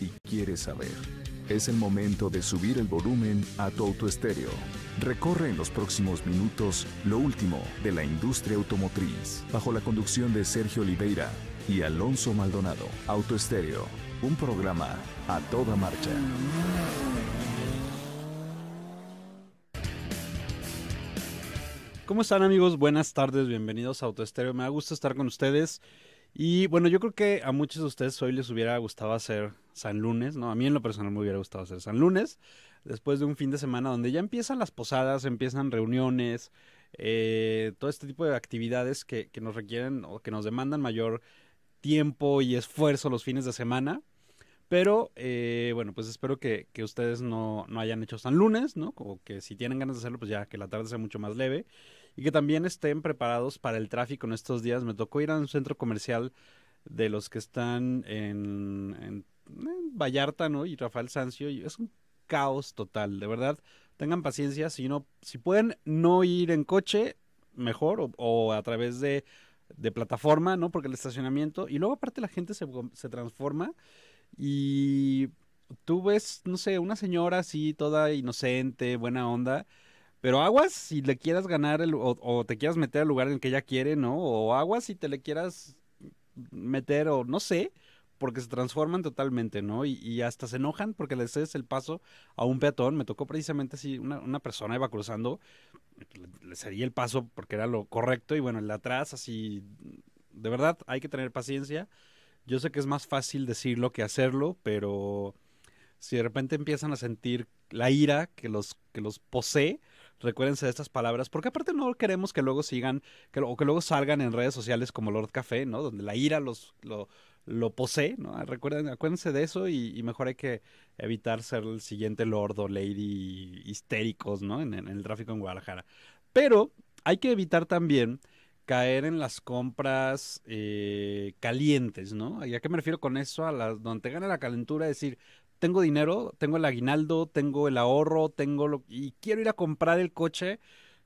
y quieres saber. Es el momento de subir el volumen a tu autoestéreo. Recorre en los próximos minutos lo último de la industria automotriz, bajo la conducción de Sergio Oliveira y Alonso Maldonado. Autoestéreo, un programa a toda marcha. ¿Cómo están amigos? Buenas tardes, bienvenidos a Autoestéreo. Me da gusto estar con ustedes. Y bueno, yo creo que a muchos de ustedes hoy les hubiera gustado hacer San Lunes, ¿no? A mí en lo personal me hubiera gustado hacer San Lunes, después de un fin de semana donde ya empiezan las posadas, empiezan reuniones, eh, todo este tipo de actividades que, nos requieren o que nos demandan mayor tiempo y esfuerzo los fines de semana. Pero eh, bueno, pues espero que, ustedes no, hayan hecho San Lunes, ¿no? O que si tienen ganas de hacerlo, pues ya que la tarde sea mucho más leve. Y que también estén preparados para el tráfico en estos días. Me tocó ir a un centro comercial de los que están en eh, Vallarta, ¿no? Y Rafael Sancio, es un caos total, de verdad. Tengan paciencia, si no, si pueden no ir en coche, mejor, o, a través de, de, plataforma, ¿no? Porque el estacionamiento, y luego aparte la gente se, transforma y tú ves, no sé, una señora así, toda inocente, buena onda, pero aguas si le quieras ganar o, o, te quieras meter al lugar en el que ella quiere, ¿no? O aguas si te le quieras meter o no sé porque se transforman totalmente, ¿no? Y, hasta se enojan porque les cedes el paso a un peatón. Me tocó precisamente así, una, persona iba cruzando, le, le, el paso porque era lo correcto y bueno, el la atrás así, de verdad hay que tener paciencia. Yo sé que es más fácil decirlo que hacerlo, pero si de repente empiezan a sentir la ira que los, que los posee, recuérdense de estas palabras, porque aparte no queremos que luego sigan, que, o que luego salgan en redes sociales como Lord Café, ¿no? Donde la ira los lo posee, ¿no? Ah, recuerden, acuérdense de eso y, mejor hay que evitar ser el siguiente lord o lady histéricos, ¿no? En, el tráfico en Guadalajara. Pero hay que evitar también caer en las compras eh, calientes, ¿no? ¿Y a qué me refiero con eso? A las donde te gana la calentura, decir, tengo dinero, tengo el aguinaldo, tengo el ahorro, tengo lo... y quiero ir a comprar el coche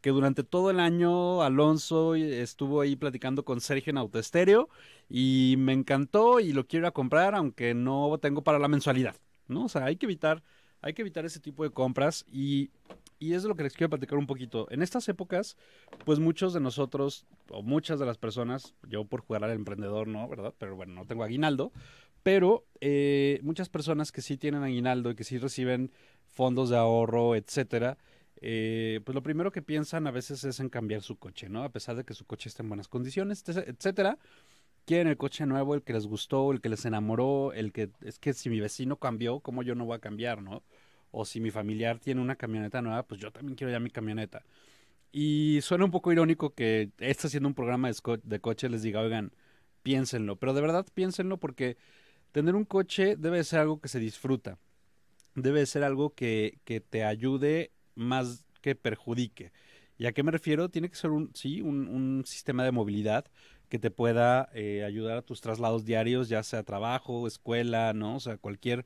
que durante todo el año Alonso estuvo ahí platicando con Sergio en Autoestéreo y me encantó y lo quiero ir a comprar, aunque no tengo para la mensualidad, ¿no? O sea, hay que evitar, hay que evitar ese tipo de compras y, es lo que les quiero platicar un poquito. En estas épocas, pues muchos de nosotros, o muchas de las personas, yo por jugar al emprendedor, ¿no? ¿Verdad? Pero bueno, no tengo aguinaldo, pero eh, muchas personas que sí tienen aguinaldo y que sí reciben fondos de ahorro, etcétera, eh, pues lo primero que piensan a veces es en cambiar su coche, ¿no? A pesar de que su coche está en buenas condiciones, etcétera. Quieren el coche nuevo, el que les gustó, el que les enamoró, el que es que si mi vecino cambió, ¿cómo yo no voy a cambiar, no? O si mi familiar tiene una camioneta nueva, pues yo también quiero ya mi camioneta. Y suena un poco irónico que está haciendo un programa de, coche les diga, oigan, piénsenlo, pero de verdad piénsenlo porque tener un coche debe ser algo que se disfruta, debe ser algo que, que te ayude más que perjudique. ¿Y a qué me refiero? Tiene que ser un, sí, un, sistema de movilidad que te pueda eh, ayudar a tus traslados diarios, ya sea trabajo, escuela, ¿no? O sea, cualquier,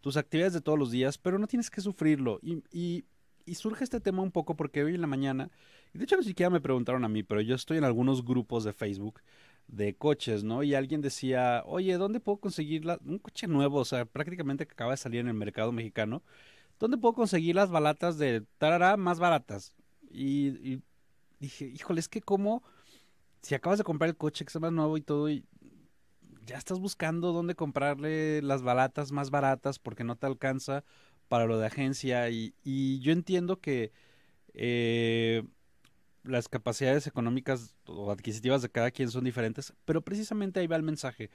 tus actividades de todos los días, pero no tienes que sufrirlo. Y, y, y surge este tema un poco porque hoy en la mañana, y de hecho ni siquiera me preguntaron a mí, pero yo estoy en algunos grupos de Facebook de coches, ¿no? Y alguien decía, oye, ¿dónde puedo conseguir un coche nuevo? O sea, prácticamente que acaba de salir en el mercado mexicano. ¿dónde puedo conseguir las balatas de tarara más baratas? Y, dije, híjole, es que como si acabas de comprar el coche que es más nuevo y todo, y ya estás buscando dónde comprarle las balatas más baratas porque no te alcanza para lo de agencia. Y, yo entiendo que eh, las capacidades económicas o adquisitivas de cada quien son diferentes, pero precisamente ahí va el mensaje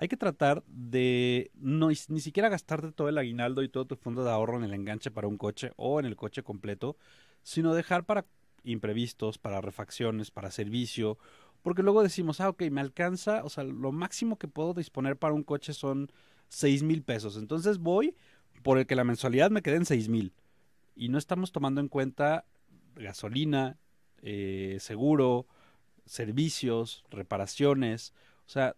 hay que tratar de no, ni siquiera gastarte todo el aguinaldo y todo tu fondo de ahorro en el enganche para un coche o en el coche completo, sino dejar para imprevistos, para refacciones, para servicio, porque luego decimos, ah, ok, me alcanza, o sea, lo máximo que puedo disponer para un coche son seis mil pesos, entonces voy por el que la mensualidad me quede en 6 mil. Y no estamos tomando en cuenta gasolina, eh, seguro, servicios, reparaciones, o sea,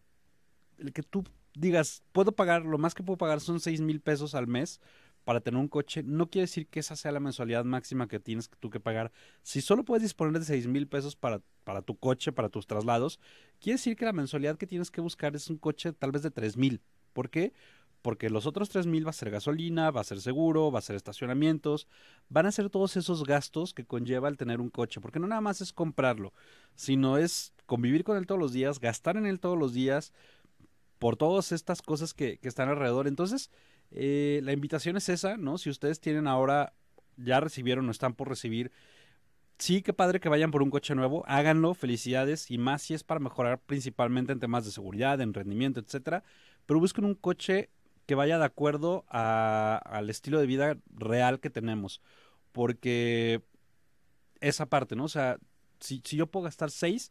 el que tú digas, puedo pagar, lo más que puedo pagar son 6 mil pesos al mes para tener un coche, no quiere decir que esa sea la mensualidad máxima que tienes tú que pagar. Si solo puedes disponer de 6 mil pesos para, para tu coche, para tus traslados, quiere decir que la mensualidad que tienes que buscar es un coche tal vez de 3 mil. ¿Por qué? Porque los otros 3 mil va a ser gasolina, va a ser seguro, va a ser estacionamientos, van a ser todos esos gastos que conlleva el tener un coche. Porque no nada más es comprarlo, sino es convivir con él todos los días, gastar en él todos los días, por todas estas cosas que, están alrededor. Entonces, eh, la invitación es esa, ¿no? Si ustedes tienen ahora, ya recibieron o están por recibir, sí, qué padre que vayan por un coche nuevo, háganlo, felicidades, y más si es para mejorar principalmente en temas de seguridad, en rendimiento, etcétera, pero busquen un coche que vaya de acuerdo al estilo de vida real que tenemos, porque esa parte, ¿no? O sea, si, si yo puedo gastar 6,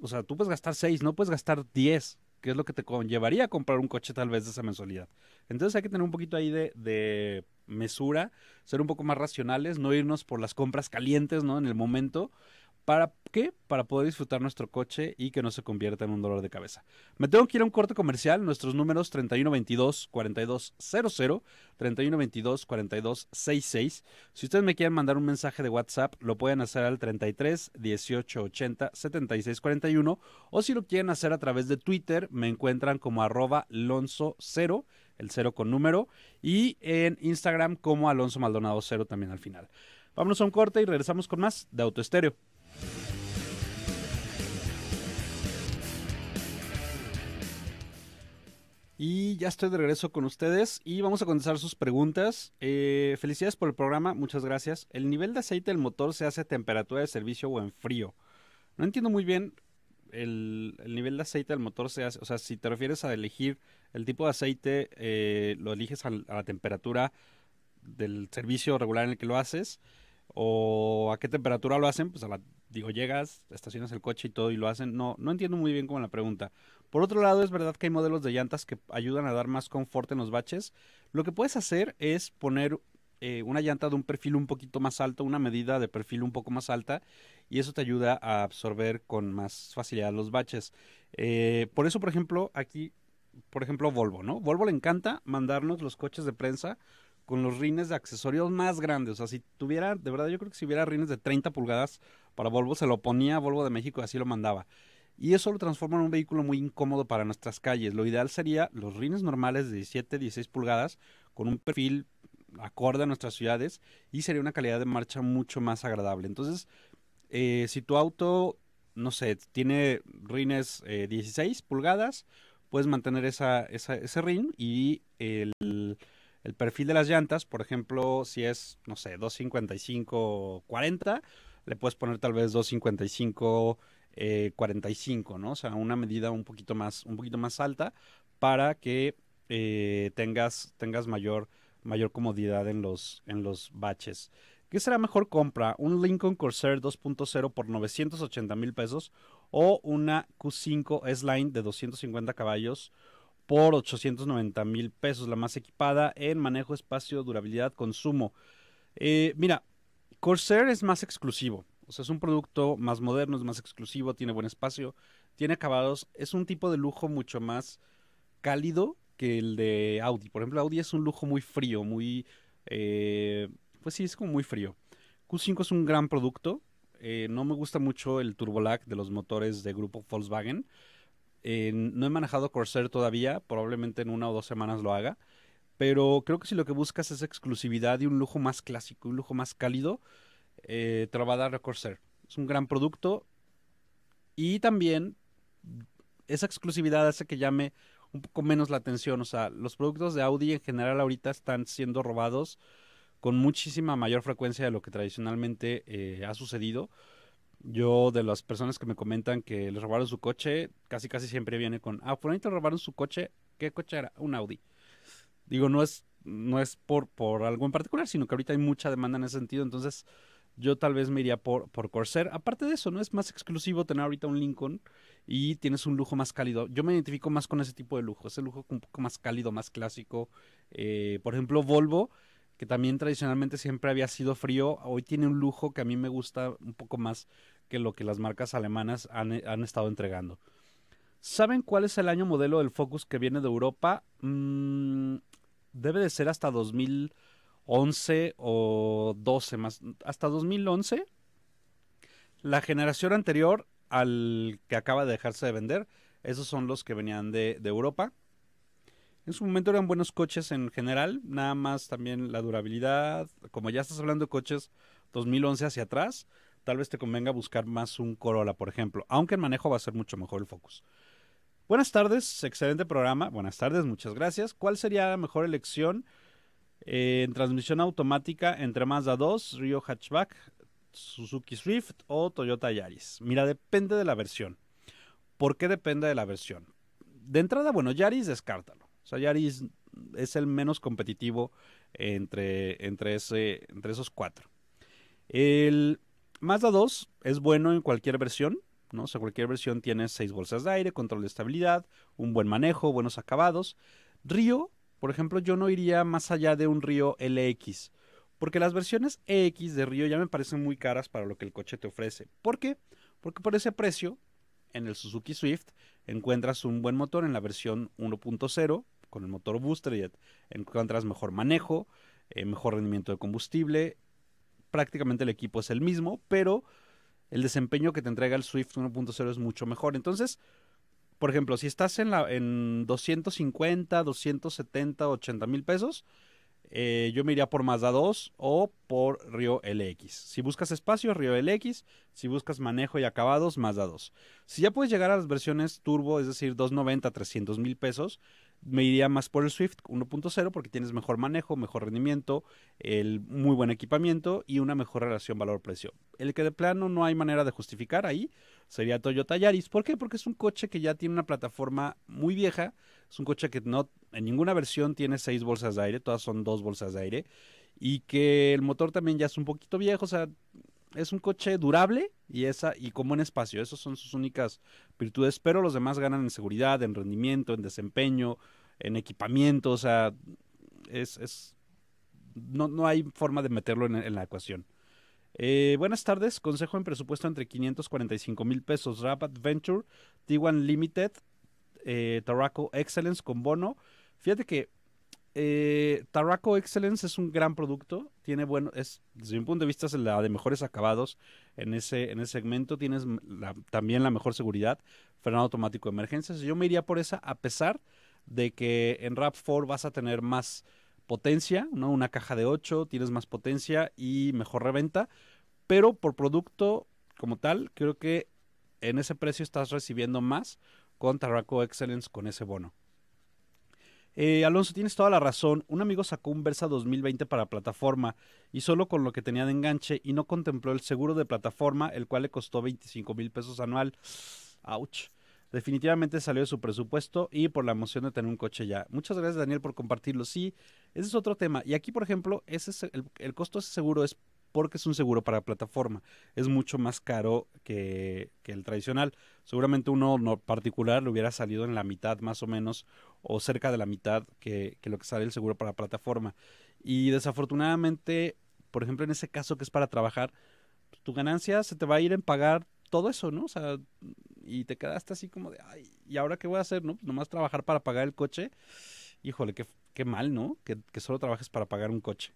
o sea, tú puedes gastar 6, no puedes gastar 10, ¿Qué es lo que te conllevaría a comprar un coche tal vez de esa mensualidad. Entonces hay que tener un poquito ahí de, de mesura, ser un poco más racionales, no irnos por las compras calientes, ¿no? En el momento ¿Para qué? Para poder disfrutar nuestro coche y que no se convierta en un dolor de cabeza. Me tengo que ir a un corte comercial. Nuestros números 3122-4200, 3122-4266. Si ustedes me quieren mandar un mensaje de WhatsApp, lo pueden hacer al 33 1880 7641. O si lo quieren hacer a través de Twitter, me encuentran como arroba Alonso0, el 0 con número. Y en Instagram como Alonso Maldonado 0 también al final. Vámonos a un corte y regresamos con más de Autoestéreo. Y ya estoy de regreso con ustedes y vamos a contestar sus preguntas. Eh, felicidades por el programa, muchas gracias. El nivel de aceite del motor se hace a temperatura de servicio o en frío. No entiendo muy bien el, nivel de aceite del motor se hace, o sea, si te refieres a elegir el tipo de aceite, eh, lo eliges a, la temperatura del servicio regular en el que lo haces, o a qué temperatura lo hacen, pues a la digo, llegas, estacionas el coche y todo y lo hacen. No, no entiendo muy bien cómo la pregunta. Por otro lado, es verdad que hay modelos de llantas que ayudan a dar más confort en los baches. Lo que puedes hacer es poner eh, una llanta de un perfil un poquito más alto, una medida de perfil un poco más alta, y eso te ayuda a absorber con más facilidad los baches. Eh, por eso, por ejemplo, aquí, por ejemplo, Volvo, ¿no? Volvo le encanta mandarnos los coches de prensa con los rines de accesorios más grandes. O sea, si tuviera, de verdad, yo creo que si hubiera rines de 30 pulgadas, para Volvo, se lo ponía Volvo de México así lo mandaba. Y eso lo transforma en un vehículo muy incómodo para nuestras calles. Lo ideal sería los rines normales de 17, 16 pulgadas con un perfil acorde a nuestras ciudades y sería una calidad de marcha mucho más agradable. Entonces, eh, si tu auto, no sé, tiene rines 16 eh, pulgadas, puedes mantener esa, ese rin y el, el, perfil de las llantas, por ejemplo, si es, no sé, 255 40, le puedes poner tal vez 255, 45, eh, ¿no? O sea, una medida un poquito más, un poquito más alta para que eh, tengas, tengas mayor, mayor comodidad en los, en los baches. ¿Qué será mejor compra? ¿Un Lincoln Corsair 2.0 por 980 mil pesos o una Q5 S-Line de 250 caballos por 890 mil pesos? La más equipada en manejo, espacio, durabilidad, consumo. Eh, mira, Corsair es más exclusivo. O sea, es un producto más moderno, es más exclusivo, tiene buen espacio, tiene acabados. Es un tipo de lujo mucho más cálido que el de Audi. Por ejemplo, Audi es un lujo muy frío, muy... Eh, pues sí, es como muy frío. Q5 es un gran producto. Eh, no me gusta mucho el turbolac de los motores de grupo Volkswagen. Eh, no he manejado Corsair todavía, probablemente en una o dos semanas lo haga. Pero creo que si lo que buscas es exclusividad y un lujo más clásico, un lujo más cálido, eh, te Es un gran producto. Y también esa exclusividad hace que llame un poco menos la atención. O sea, los productos de Audi en general ahorita están siendo robados con muchísima mayor frecuencia de lo que tradicionalmente eh, ha sucedido. Yo, de las personas que me comentan que les robaron su coche, casi casi siempre viene con, ah, ¿por te robaron su coche, ¿qué coche era? Un Audi. Digo, no es, no es por, por algo en particular, sino que ahorita hay mucha demanda en ese sentido, entonces yo tal vez me iría por, por Corsair. Aparte de eso, ¿no? Es más exclusivo tener ahorita un Lincoln y tienes un lujo más cálido. Yo me identifico más con ese tipo de lujo, ese lujo un poco más cálido, más clásico. Eh, por ejemplo, Volvo, que también tradicionalmente siempre había sido frío, hoy tiene un lujo que a mí me gusta un poco más que lo que las marcas alemanas han, estado entregando. ¿Saben cuál es el año modelo del Focus que viene de Europa? mmm debe de ser hasta 2011 o 12 más, hasta 2011. La generación anterior al que acaba de dejarse de vender, esos son los que venían de, Europa. En su momento eran buenos coches en general, nada más también la durabilidad, como ya estás hablando de coches 2011 hacia atrás, tal vez te convenga buscar más un Corolla, por ejemplo, aunque el manejo va a ser mucho mejor el Focus. Buenas tardes, excelente programa. Buenas tardes, muchas gracias. ¿Cuál sería la mejor elección eh, en transmisión automática entre Mazda 2, Rio Hatchback, Suzuki Swift o Toyota Yaris? Mira, depende de la versión. ¿Por qué depende de la versión? De entrada, bueno, Yaris descártalo. O sea, Yaris es el menos competitivo entre, entre, ese, entre esos cuatro. El Mazda 2 es bueno en cualquier versión. ¿no? sea, cualquier versión tiene seis bolsas de aire, control de estabilidad, un buen manejo, buenos acabados. Río, por ejemplo, yo no iría más allá de un Río LX, porque las versiones EX de Río ya me parecen muy caras para lo que el coche te ofrece. ¿Por qué? Porque por ese precio, en el Suzuki Swift, encuentras un buen motor en la versión 1.0, con el motor Boosterjet, encuentras mejor manejo, eh, mejor rendimiento de combustible. Prácticamente el equipo es el mismo, pero el desempeño que te entrega el Swift 1.0 es mucho mejor. Entonces, por ejemplo, si estás en, la, en 250, 270, 80 mil pesos, eh, yo me iría por Mazda 2 o por Río LX. Si buscas espacio, Río LX. Si buscas manejo y acabados, Mazda 2. Si ya puedes llegar a las versiones turbo, es decir, 290, 300 mil pesos, me iría más por el Swift 1.0 porque tienes mejor manejo, mejor rendimiento, el muy buen equipamiento y una mejor relación valor-precio. El que de plano no hay manera de justificar ahí sería Toyota Yaris. ¿Por qué? Porque es un coche que ya tiene una plataforma muy vieja, es un coche que no en ninguna versión tiene seis bolsas de aire, todas son dos bolsas de aire y que el motor también ya es un poquito viejo, o sea, es un coche durable y esa y como en espacio. Esas son sus únicas virtudes, pero los demás ganan en seguridad, en rendimiento, en desempeño, en equipamiento. O sea, es, no, hay forma de meterlo en, la ecuación. Eh, buenas tardes, consejo en presupuesto entre 545 mil pesos, rap Adventure, T1 Limited, eh, Taraco Excellence con bono. Fíjate que eh, Tarraco Excellence es un gran producto. Tiene bueno, es, desde mi punto de vista, es la de mejores acabados en ese, en ese segmento. Tienes también la mejor seguridad, frenado automático de emergencias. Yo me iría por esa, a pesar de que en Rap 4 vas a tener más potencia, ¿no? Una caja de 8, tienes más potencia y mejor reventa. Pero por producto como tal, creo que en ese precio estás recibiendo más con Tarraco Excellence con ese bono. Eh, Alonso, tienes toda la razón. Un amigo sacó un Versa 2020 para plataforma y solo con lo que tenía de enganche y no contempló el seguro de plataforma, el cual le costó 25 mil pesos anual. ¡Auch! Definitivamente salió de su presupuesto y por la emoción de tener un coche ya. Muchas gracias Daniel por compartirlo. Sí, ese es otro tema. Y aquí, por ejemplo, ese el, el costo de ese seguro es porque es un seguro para plataforma. Es mucho más caro que, el tradicional. Seguramente uno particular le hubiera salido en la mitad más o menos o cerca de la mitad que, lo que sale el seguro para plataforma. Y desafortunadamente, por ejemplo, en ese caso que es para trabajar, pues, tu ganancia se te va a ir en pagar todo eso, ¿no? O sea, y te quedaste así como de, ay, ¿y ahora qué voy a hacer, no? Pues, nomás trabajar para pagar el coche. Híjole, qué, mal, ¿no? que solo trabajes para pagar un coche.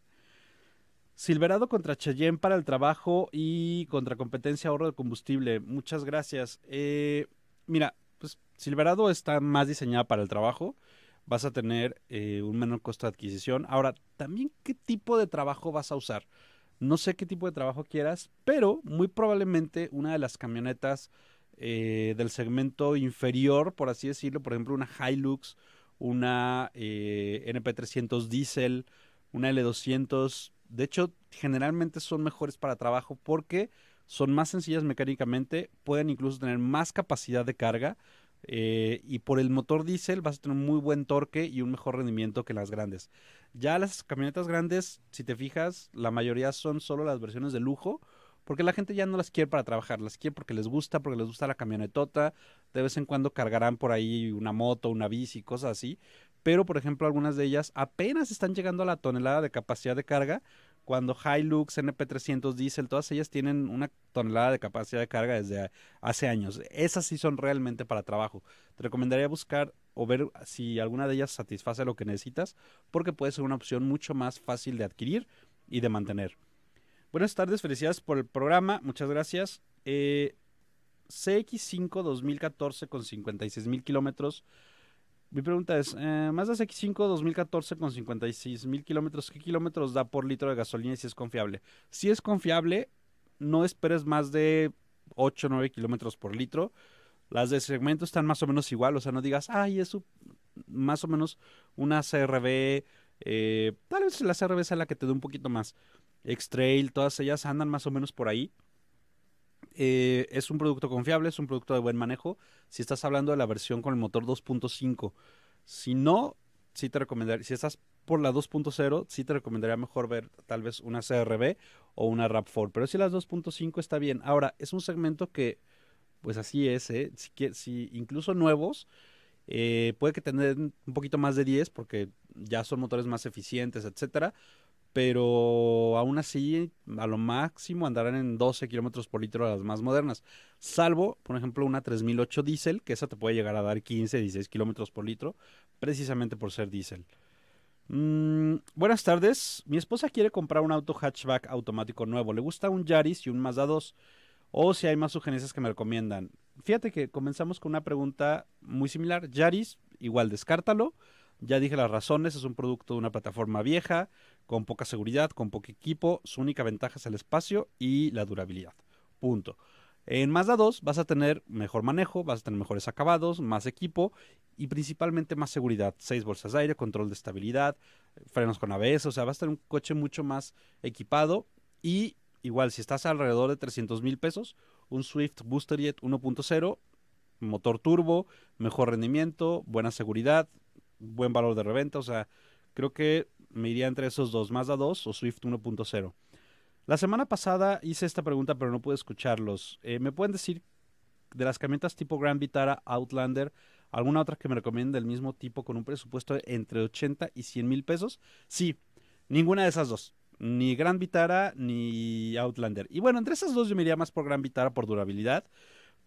Silverado contra Cheyenne para el trabajo y contra competencia ahorro de combustible. Muchas gracias. Eh, mira, pues Silverado está más diseñada para el trabajo. Vas a tener eh, un menor costo de adquisición. Ahora, también qué tipo de trabajo vas a usar. No sé qué tipo de trabajo quieras, pero muy probablemente una de las camionetas eh, del segmento inferior, por así decirlo, por ejemplo, una Hilux, una NP300 Diesel, una L200 de hecho, generalmente son mejores para trabajo porque son más sencillas mecánicamente, pueden incluso tener más capacidad de carga. Eh, y por el motor diésel vas a tener un muy buen torque y un mejor rendimiento que las grandes. Ya las camionetas grandes, si te fijas, la mayoría son solo las versiones de lujo, porque la gente ya no las quiere para trabajar, las quiere porque les gusta, porque les gusta la camionetota, de vez en cuando cargarán por ahí una moto, una bici, cosas así, pero por ejemplo algunas de ellas apenas están llegando a la tonelada de capacidad de carga, cuando Hilux, NP300, Diesel, todas ellas tienen una tonelada de capacidad de carga desde hace años. Esas sí son realmente para trabajo. Te recomendaría buscar o ver si alguna de ellas satisface lo que necesitas, porque puede ser una opción mucho más fácil de adquirir y de mantener. Buenas tardes, felicidades por el programa, muchas gracias. Eh, CX5 2014 con 56,000 mil kilómetros mi pregunta es, eh, más de X5 2014 con 56 mil kilómetros, ¿qué kilómetros da por litro de gasolina y si es confiable? Si es confiable, no esperes más de 8 o 9 kilómetros por litro. Las de segmento están más o menos igual, o sea, no digas, ay, es más o menos una CRB, eh, tal vez la CRB sea la que te dé un poquito más. X-Trail, todas ellas andan más o menos por ahí. Eh, es un producto confiable, es un producto de buen manejo. Si estás hablando de la versión con el motor 2.5, si no, sí te recomendaría, si estás por la 2.0, sí te recomendaría mejor ver tal vez una CRB o una rap 4 pero si las 2.5 está bien. Ahora, es un segmento que, pues así es, ¿eh? si, si incluso nuevos, eh, puede que tengan un poquito más de 10 porque ya son motores más eficientes, etcétera, pero aún así a lo máximo andarán en 12 kilómetros por litro las más modernas, salvo, por ejemplo, una 3008 diésel, que esa te puede llegar a dar 15, 16 kilómetros por litro, precisamente por ser diésel. Mm, buenas tardes, mi esposa quiere comprar un auto hatchback automático nuevo, le gusta un Yaris y un Mazda 2, o si hay más sugerencias que me recomiendan. Fíjate que comenzamos con una pregunta muy similar, Yaris, igual descártalo, ya dije las razones, es un producto de una plataforma vieja, con poca seguridad, con poco equipo, su única ventaja es el espacio y la durabilidad. Punto. En Mazda 2 vas a tener mejor manejo, vas a tener mejores acabados, más equipo y principalmente más seguridad. Seis bolsas de aire, control de estabilidad, frenos con ABS, o sea, vas a tener un coche mucho más equipado y igual si estás alrededor de 300 mil pesos, un Swift Booster Jet 1.0, motor turbo, mejor rendimiento, buena seguridad, buen valor de reventa, o sea, creo que me iría entre esos dos, Mazda 2 o Swift 1.0. La semana pasada hice esta pregunta, pero no pude escucharlos. Eh, ¿Me pueden decir de las camionetas tipo Grand Vitara, Outlander, alguna otra que me recomienden del mismo tipo con un presupuesto entre 80 y 100 mil pesos? Sí, ninguna de esas dos. Ni Grand Vitara ni Outlander. Y bueno, entre esas dos yo me iría más por Grand Vitara por durabilidad.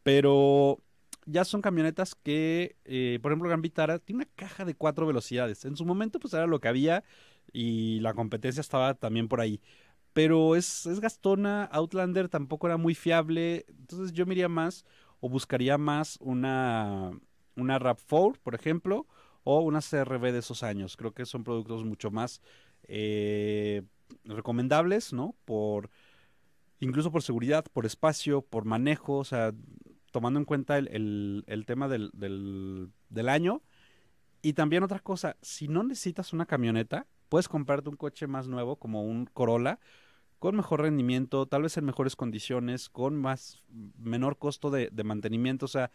Pero ya son camionetas que, eh, por ejemplo, Gran Vitara tiene una caja de cuatro velocidades. En su momento, pues era lo que había y la competencia estaba también por ahí. Pero es, gastona, Outlander tampoco era muy fiable. Entonces yo miraría más o buscaría más una, una RAV4, por ejemplo, o una CRV de esos años. Creo que son productos mucho más eh, recomendables, ¿no? Por incluso por seguridad, por espacio, por manejo, o sea, tomando en cuenta el, tema del, del, año. Y también otra cosa, si no necesitas una camioneta, puedes comprarte un coche más nuevo como un Corolla con mejor rendimiento, tal vez en mejores condiciones, con más menor costo de, mantenimiento. O sea,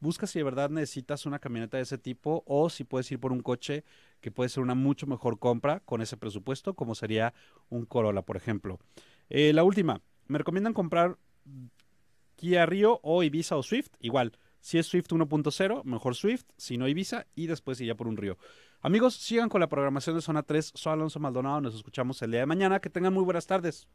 busca si de verdad necesitas una camioneta de ese tipo o si puedes ir por un coche que puede ser una mucho mejor compra con ese presupuesto, como sería un Corolla, por ejemplo. Eh, la última, me recomiendan comprar guía Río o Ibiza o Swift, igual. Si es Swift 1.0, mejor Swift, si no Ibiza y después iría por un Río. Amigos, sigan con la programación de Zona 3. Soy Alonso Maldonado, nos escuchamos el día de mañana. Que tengan muy buenas tardes.